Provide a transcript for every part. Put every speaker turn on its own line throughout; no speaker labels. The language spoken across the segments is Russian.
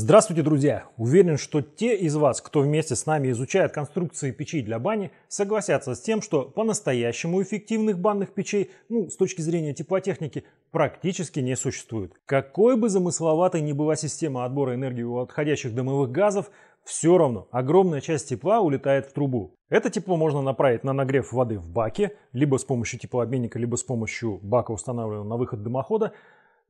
Здравствуйте, друзья! Уверен, что те из вас, кто вместе с нами изучает конструкции печей для бани, согласятся с тем, что по-настоящему эффективных банных печей, ну, с точки зрения теплотехники, практически не существует. Какой бы замысловатой ни была система отбора энергии у отходящих дымовых газов, все равно огромная часть тепла улетает в трубу. Это тепло можно направить на нагрев воды в баке, либо с помощью теплообменника, либо с помощью бака, установленного на выход дымохода,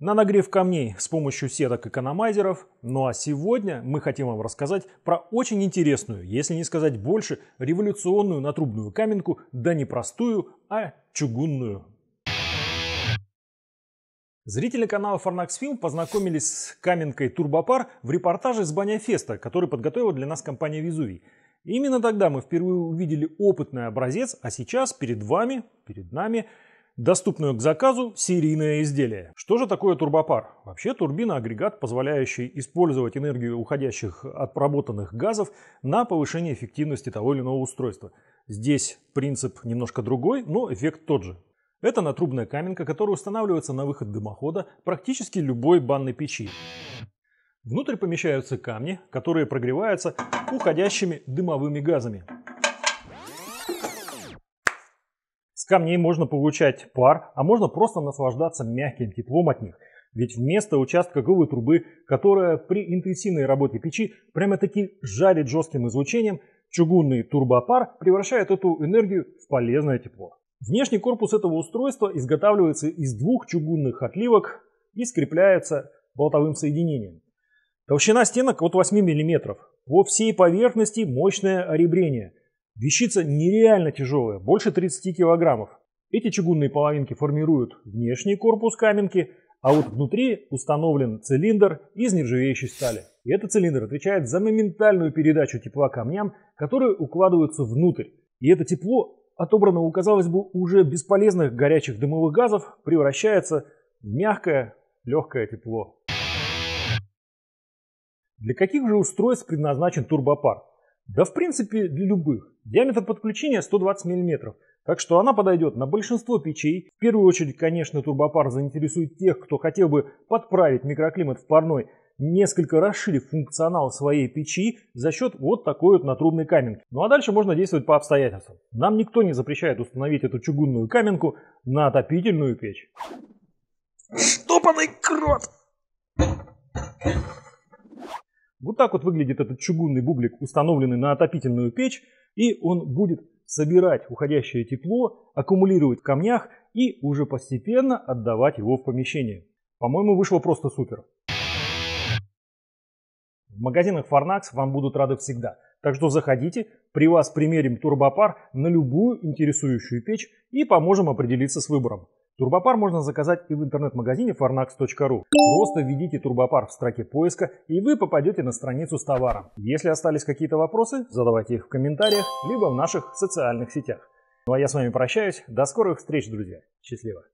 на нагрев камней с помощью сеток экономайзеров. Ну а сегодня мы хотим вам рассказать про очень интересную, если не сказать больше, революционную натрубную каменку, да не простую, а чугунную. Зрители канала Фарнакс Фильм познакомились с каменкой Турбопар в репортаже с Баняфеста, который подготовила для нас компания Везувий. Именно тогда мы впервые увидели опытный образец, а сейчас перед вами, перед нами – доступную к заказу серийное изделие. Что же такое турбопар? Вообще турбина – агрегат, позволяющий использовать энергию уходящих от проработанных газов на повышение эффективности того или иного устройства. Здесь принцип немножко другой, но эффект тот же. Это натрубная каменка, которая устанавливается на выход дымохода практически любой банной печи. Внутрь помещаются камни, которые прогреваются уходящими дымовыми газами. камней можно получать пар, а можно просто наслаждаться мягким теплом от них. Ведь вместо участка голой трубы, которая при интенсивной работе печи прямо-таки жарит жестким излучением, чугунный турбопар превращает эту энергию в полезное тепло. Внешний корпус этого устройства изготавливается из двух чугунных отливок и скрепляется болтовым соединением. Толщина стенок от 8 мм. По всей поверхности мощное оребрение – Вещица нереально тяжелая, больше 30 килограммов. Эти чугунные половинки формируют внешний корпус каменки, а вот внутри установлен цилиндр из нержавеющей стали. И этот цилиндр отвечает за моментальную передачу тепла камням, которые укладываются внутрь. И это тепло, отобранного у, казалось бы, уже бесполезных горячих дымовых газов, превращается в мягкое, легкое тепло. Для каких же устройств предназначен турбопар? Да в принципе для любых. Диаметр подключения 120 мм, так что она подойдет на большинство печей. В первую очередь, конечно, турбопар заинтересует тех, кто хотел бы подправить микроклимат в парной, несколько расширив функционал своей печи за счет вот такой вот натрубной каменки. Ну а дальше можно действовать по обстоятельствам. Нам никто не запрещает установить эту чугунную каменку на отопительную печь. Штопанный крот! так вот выглядит этот чугунный бублик, установленный на отопительную печь, и он будет собирать уходящее тепло, аккумулировать в камнях и уже постепенно отдавать его в помещение. По-моему, вышло просто супер. В магазинах Farnax вам будут рады всегда. Так что заходите, при вас примерим турбопар на любую интересующую печь и поможем определиться с выбором. Турбопар можно заказать и в интернет-магазине farnax.ru. Просто введите турбопар в строке поиска, и вы попадете на страницу с товаром. Если остались какие-то вопросы, задавайте их в комментариях, либо в наших социальных сетях. Ну а я с вами прощаюсь. До скорых встреч, друзья. Счастливо.